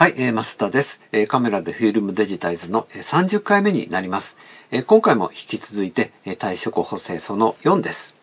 はい、えマスタです、えカメラでフィルムデジタイズの30回目になります。え今回も引き続いて、え対処庫補正その4です。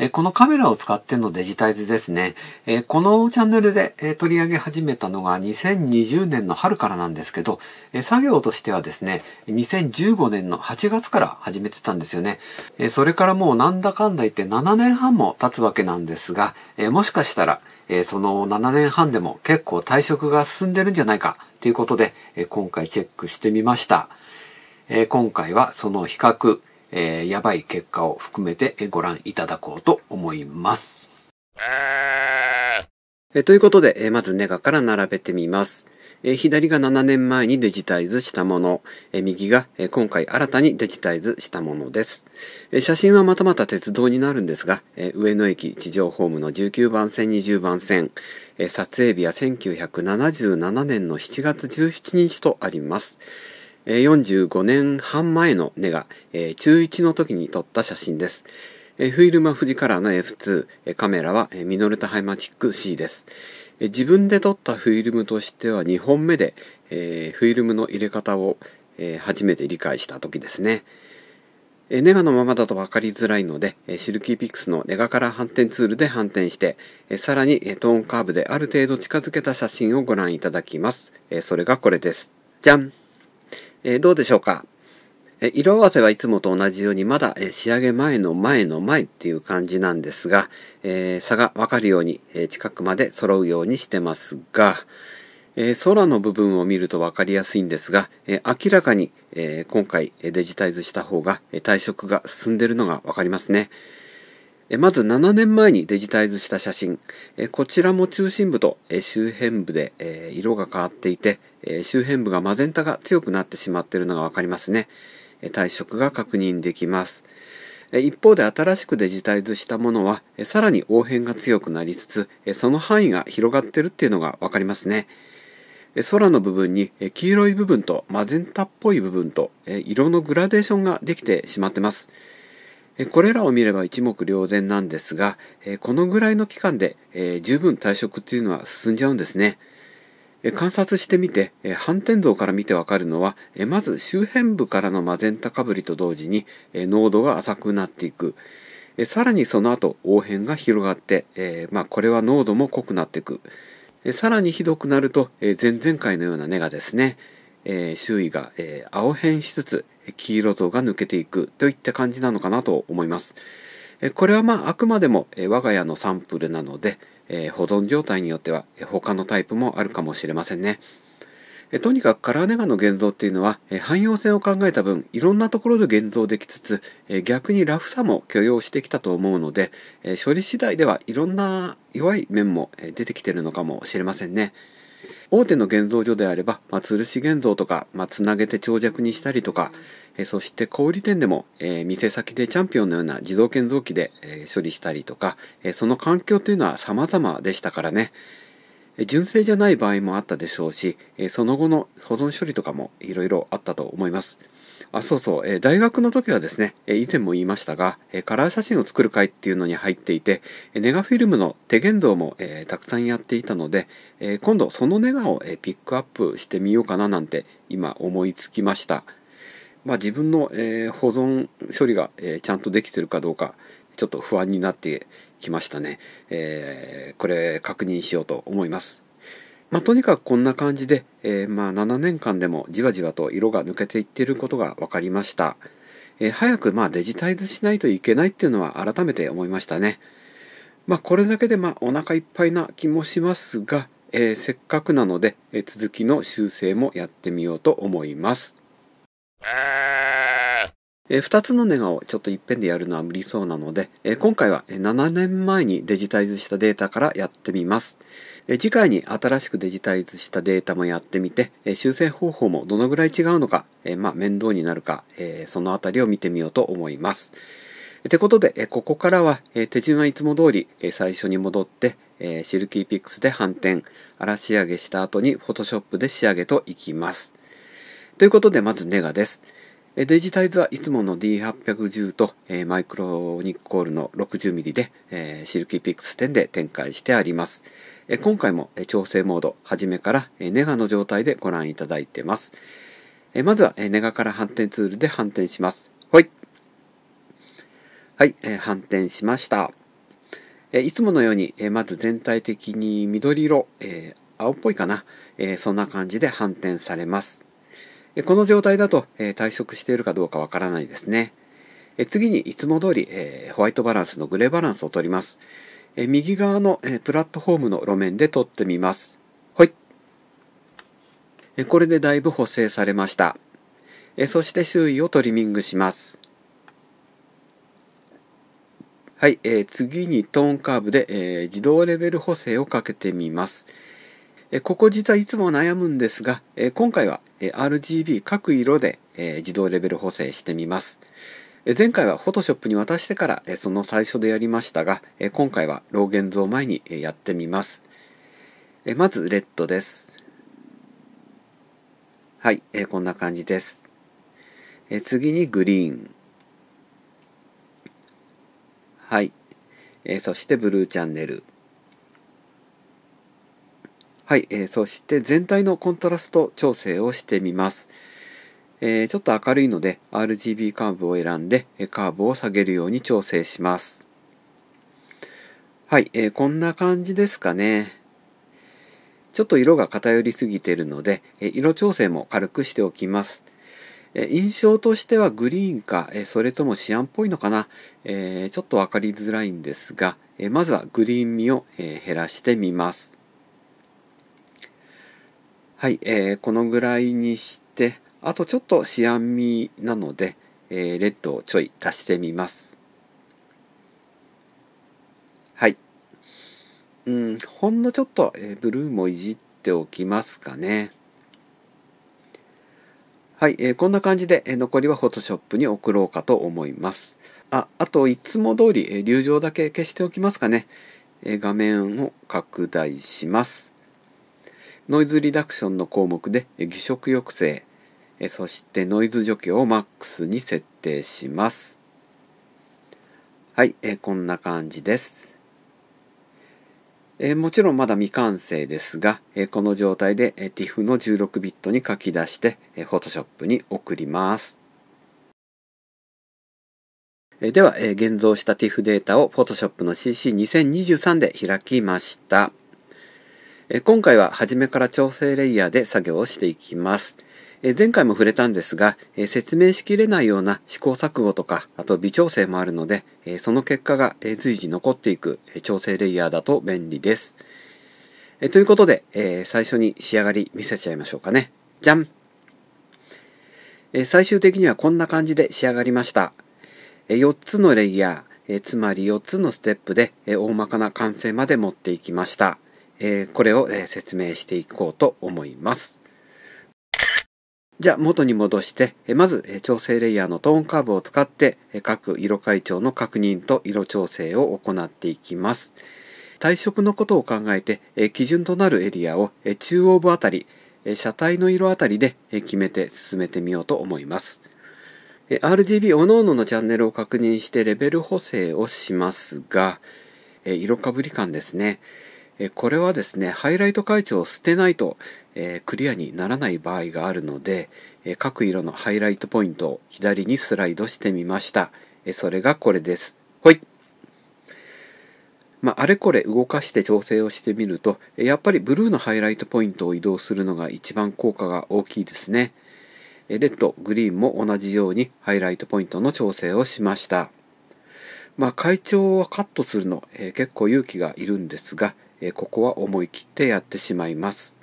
えこのカメラを使ってのデジタイズですね。えこのチャンネルで、え取り上げ始めたのが2020年の春からなんですけど、え作業としてはですね、2015年の8月から始めてたんですよね。えそれからもうなんだかんだ言って7年半も経つわけなんですが、えもしかしたら、えその7年半でも結構退職が進んでるんじゃないかということで、え今回チェックしてみました。え今回はその比較、えやばい結果を含めてご覧いただこうと思います。えということで、えまずネガから並べてみます。え左が7年前にデジタイズしたもの、え右が、え今回新たにデジタイズしたものです、え写真はまたまた鉄道になるんですが、え上野駅地上ホームの19番線20番線、え撮影日は1977年の7月17日とあります45年半前のネガ、え中1の時に撮った写真ですフィルマ富士カラーの F2、カメラはミノルタハイマチック C です。自分で撮ったフィルムとしては2本目で、えー、フィルムの入れ方を、えー、初めて理解した時ですね、えー、ネガのままだと分かりづらいので、えシルキーピックスのネガから反転ツールで反転して、えさらに、えトーンカーブである程度近づけた写真をご覧いただきます、えそれがこれですじゃん、えどうでしょうか色合わせはいつもと同じようにまだ仕上げ前の前の前っていう感じなんですが、えー、差がわかるように、近くまで揃うようにしてますが、えー、空の部分を見ると分かりやすいんですが、えー、明らかに、え今回デジタイズした方が、退色が進んでいるのが分かりますね。まず7年前にデジタイズした写真こちらも中心部と周辺部で色が変わっていて周辺部がマゼンタが強くなってしまっているのが分かりますね退職が確認できます一方で新しくデジタイズしたものはさらに応変が強くなりつつその範囲が広がってるっていうのが分かりますね空の部分に黄色い部分とマゼンタっぽい部分と色のグラデーションができてしまってますこれらを見れば一目瞭然なんですがこのぐらいの期間で十分退職っていうのは進んじゃうんですね観察してみて反転像から見てわかるのはまず周辺部からのマゼンタかぶりと同時に濃度が浅くなっていくさらにその後黄変が広がって、えまあ、これは濃度も濃くなっていくさらにひどくなると前々回のような根がですね周囲が青変しつつ黄色像が抜けていくといった感じなのかなと思いますこれはまああくまでも我が家のサンプルなのでえー、保存状態によっては他のタイプもあるかもしれませんね。えとにかくカラーネガの現像っていうのは、え汎用性を考えた分いろんなところで現像できつつ、え逆にラフさも許容してきたと思うので、え処理次第ではいろんな弱い面も出てきてるのかもしれませんね。大手の現像所であれば、まあ、吊るし現像とか、まあ、つなげて長尺にしたりとか、えそして小売店でも、えー、店先でチャンピオンのような自動建造機で、えー、処理したりとか、えー、その環境というのは様々でしたからね、え純正じゃない場合もあったでしょうし、えその後の保存処理とかもいろいろあったと思います。あそうそう、えー、大学の時はですね、え以前も言いましたが、えカラー写真を作る会っていうのに入っていて、えネガフィルムの手言動も、えー、たくさんやっていたので、え今度そのネガを、えピックアップしてみようかななんて今思いつきました。まあ、自分の、え保存処理が、えちゃんとできてるかどうかちょっと不安になってきましたね、えこれ確認しようと思います。まあ、とにかくこんな感じで、えー、まあ7年間でもじわじわと色が抜けていっていることが分かりました、えー、早くまあデジタイズしないといけないっていうのは改めて思いましたねまあこれだけでまあお腹いっぱいな気もしますが、えー、せっかくなので、え続きの修正もやってみようと思いますえー、2つのネガをちょっといっぺんでやるのは無理そうなので、えー、今回は7年前にデジタイズしたデータからやってみます。えー、次回に新しくデジタイズしたデータもやってみて、えー、修正方法もどのぐらい違うのか、えー、まあ面倒になるか、えー、そのあたりを見てみようと思います。ってことで、ここからは手順はいつも通り最初に戻って、シルキーピックスで反転、荒仕上げした後に Photoshop で仕上げといきます。ということで、まずネガです。デジタイズはいつもの D810 と、えマイクロニッコールの 60mm で、えシルキーピックス10で展開してあります。え今回も調整モード、初めからネガの状態でご覧いただいてます。えまずはネガから反転ツールで反転します。はい。はい、え反転しました。えいつものように、えまず全体的に緑色、え青っぽいかな、えそんな感じで反転されます。この状態だと、え退色しているかどうかわからないですね。え次にいつも通り、えホワイトバランスのグレーバランスを取ります。え右側の、えプラットフォームの路面で取ってみます。はい。えこれでだいぶ補正されました。えそして周囲をトリミングします。はい、え次にトーンカーブで、え自動レベル補正をかけてみます。ここ実はいつも悩むんですが、今回は RGB 各色で自動レベル補正してみます。前回は Photoshop に渡してからその最初でやりましたが、今回は老現像前にやってみます。まず、レッドです。はい、こんな感じです。次にグリーン。はい。そしてブルーチャンネル。はい、えー、そして全体のコントラスト調整をしてみます、えー、ちょっと明るいので RGB カーブを選んでカーブを下げるように調整しますはい、えー、こんな感じですかねちょっと色が偏りすぎているので色調整も軽くしておきます印象としてはグリーンかそれともシアンっぽいのかなちょっと分かりづらいんですがまずはグリーン味を減らしてみますはい、えー、このぐらいにしてあとちょっとシアンなので、えー、レッドをちょい足してみますはいうんほんのちょっと、えー、ブルーもいじっておきますかねはい、えー、こんな感じで、えー、残りはフォトショップに送ろうかと思いますああといつも通り、えー、流浄だけ消しておきますかね、えー、画面を拡大しますノイズリダクションの項目で偽色抑制そしてノイズ除去を MAX に設定しますはいこんな感じですもちろんまだ未完成ですがこの状態で TIFF の1 6ビットに書き出して Photoshop に送りますでは現像した TIFF データを Photoshop の CC2023 で開きましたえ今回は初めから調整レイヤーで作業をしていきます。え前回も触れたんですが、え説明しきれないような試行錯誤とか、あと微調整もあるので、えその結果が、え随時残っていく、え調整レイヤーだと便利です。えということで、え最初に仕上がり見せちゃいましょうかね。じゃんえ最終的にはこんな感じで仕上がりました。え4つのレイヤー、えつまり4つのステップで、え大まかな完成まで持っていきました。えー、これを、え説明していこうと思います。じゃあ元に戻して、まず調整レイヤーのトーンカーブを使って各色階調の確認と色調整を行っていきます。対色のことを考えて基準となるエリアを中央部あたり、車体の色あたりで決めて進めてみようと思います。RGB 各々のチャンネルを確認してレベル補正をしますが、色かぶり感ですね。えこれはですねハイライト会長を捨てないと、えクリアにならない場合があるので、え各色のハイライトポイントを左にスライドしてみました、えそれがこれですほいまあ、あれこれ動かして調整をしてみるとやっぱりブルーのハイライトポイントを移動するのが一番効果が大きいですねレッドグリーンも同じようにハイライトポイントの調整をしましたまあ会長はカットするの、えー、結構勇気がいるんですが、えここは思い切ってやってしまいます。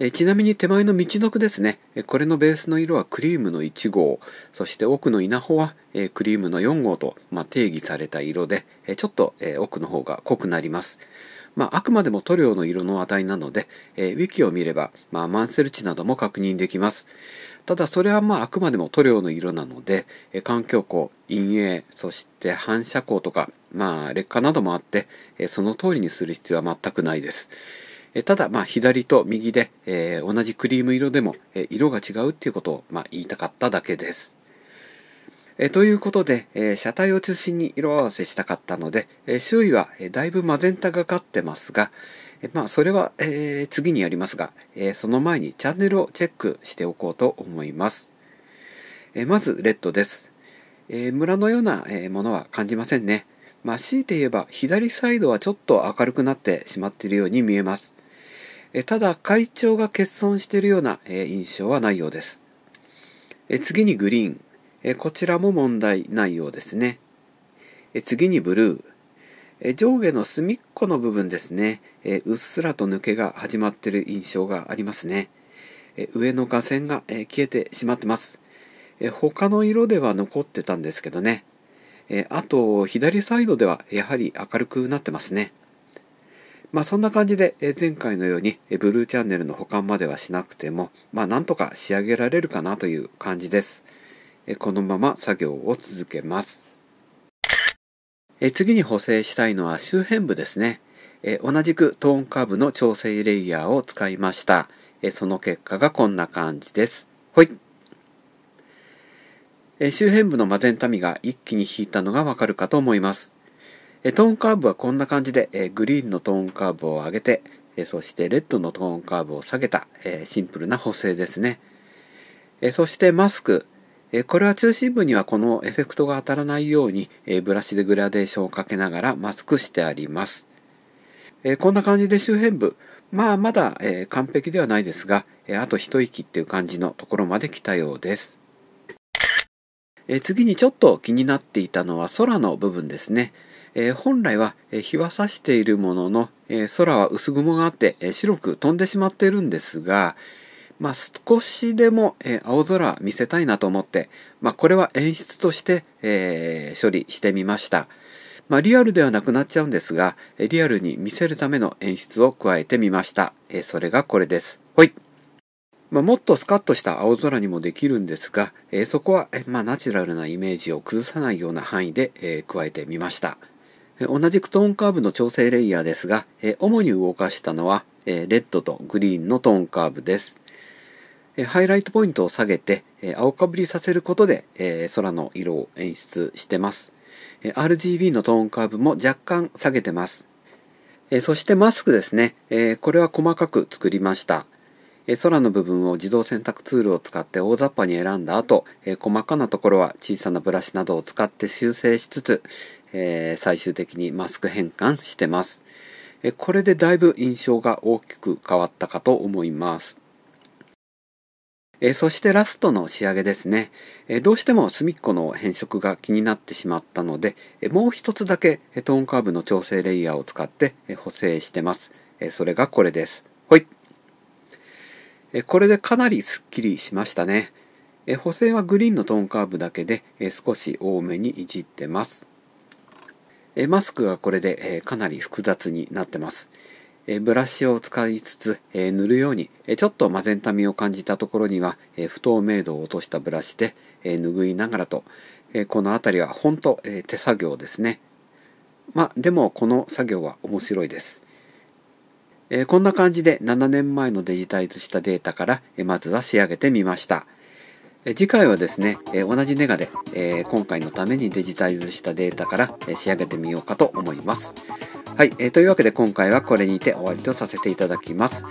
えちなみに手前の道の句ですね、えこれのベースの色はクリームの1号、そして奥の稲穂は、えクリームの4号と、ま定義された色で、えちょっと、え奥の方が濃くなります。まあ、あくまでも塗料の色の値なので、えー、ウィキを見れば、まあ、マンセル値なども確認できます。ただ、それはまあ、あくまでも塗料の色なので、えー、環境光、陰影、そして反射光とか、まあ、劣化などもあって、その通りにする必要は全くないです。ただ、まあ、左と右で、え同じクリーム色でも、え色が違うっていうことを、まあ、言いたかっただけです。えということで、え車体を中心に色合わせしたかったので、え周囲は、えだいぶマゼンタがかってますが、えまあ、それは、え次にやりますが、えその前にチャンネルをチェックしておこうと思います。えまず、レッドです。え村のような、えものは感じませんね。まあ、強いて言えば左サイドはちょっと明るくなってしまっているように見えます。えただ、会長が欠損しているような、え印象はないようです。え次にグリーン、えこちらも問題ないようですね。え次にブルー、え上下の隅っこの部分ですね、えうっすらと抜けが始まっている印象がありますね。え上の画線が、え消えてしまってます。え他の色では残ってたんですけどね。えあと左サイドではやはり明るくなってますね。まあ、そんな感じで前回のようにブルーチャンネルの保管まではしなくても、まあ、なんとか仕上げられるかなという感じです。このまま作業を続けます。次に補正したいのは周辺部ですね。同じくトーンカーブの調整レイヤーを使いました。その結果がこんな感じです。ほい。え周辺部のマゼンタミが一気に引いたのがわかるかと思います。えトーンカーブはこんな感じで、えグリーンのトーンカーブを上げて、えそしてレッドのトーンカーブを下げた、えシンプルな補正ですね。えそしてマスク。えこれは中心部にはこのエフェクトが当たらないように、えブラシでグラデーションをかけながらマスクしてあります。えこんな感じで周辺部。まあまだ、え完璧ではないですが、えあと一息っていう感じのところまで来たようです。え次にちょっと気になっていたのは空の部分ですね。え本来は日は差しているものの、え空は薄雲があって、え白く飛んでしまっているんですが、まあ、少しでも、え青空見せたいなと思って、まあ、これは演出として、え処理してみました。まあ、リアルではなくなっちゃうんですが、リアルに見せるための演出を加えてみました。えそれがこれです。ほい。まあ、もっとスカッとした青空にもできるんですが、えー、そこは、えまあ、ナチュラルなイメージを崩さないような範囲で、えー、加えてみました、同じクトーンカーブの調整レイヤーですが、え主に動かしたのは、えレッドとグリーンのトーンカーブです、えハイライトポイントを下げて、え青かぶりさせることで、え空の色を演出してます、え RGB のトーンカーブも若干下げてますえそしてマスクですね、えこれは細かく作りました。空の部分を自動選択ツールを使って大雑把に選んだ後、細かなところは小さなブラシなどを使って修正しつつ、最終的にマスク変換してます。これでだいぶ印象が大きく変わったかと思います。えそしてラストの仕上げですね、えどうしても隅っこの変色が気になってしまったので、えもう一つだけ、トーンカーブの調整レイヤーを使って、え補正してます、えそれがこれです。ほい。これでかなりすっきりしましたね。補正はグリーンのトーンカーブだけで少し多めにいじってます。マスクがこれでかなり複雑になってます。ブラシを使いつつ塗るようにちょっとマゼンタミを感じたところには不透明度を落としたブラシで拭いながらとこの辺りは本当手作業ですね。まあでもこの作業は面白いです。えこんな感じで7年前のデジタイズしたデータから、えまずは仕上げてみました。次回はですね、同じネガで今回のためにデジタイズしたデータから仕上げてみようかと思います。はい、というわけで今回はこれにて終わりとさせていただきます。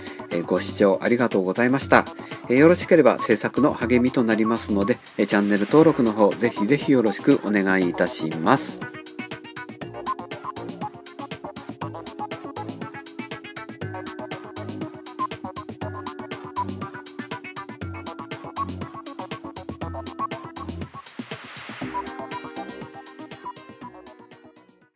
ご視聴ありがとうございました。よろしければ制作の励みとなりますので、チャンネル登録の方ぜひぜひよろしくお願いいたします。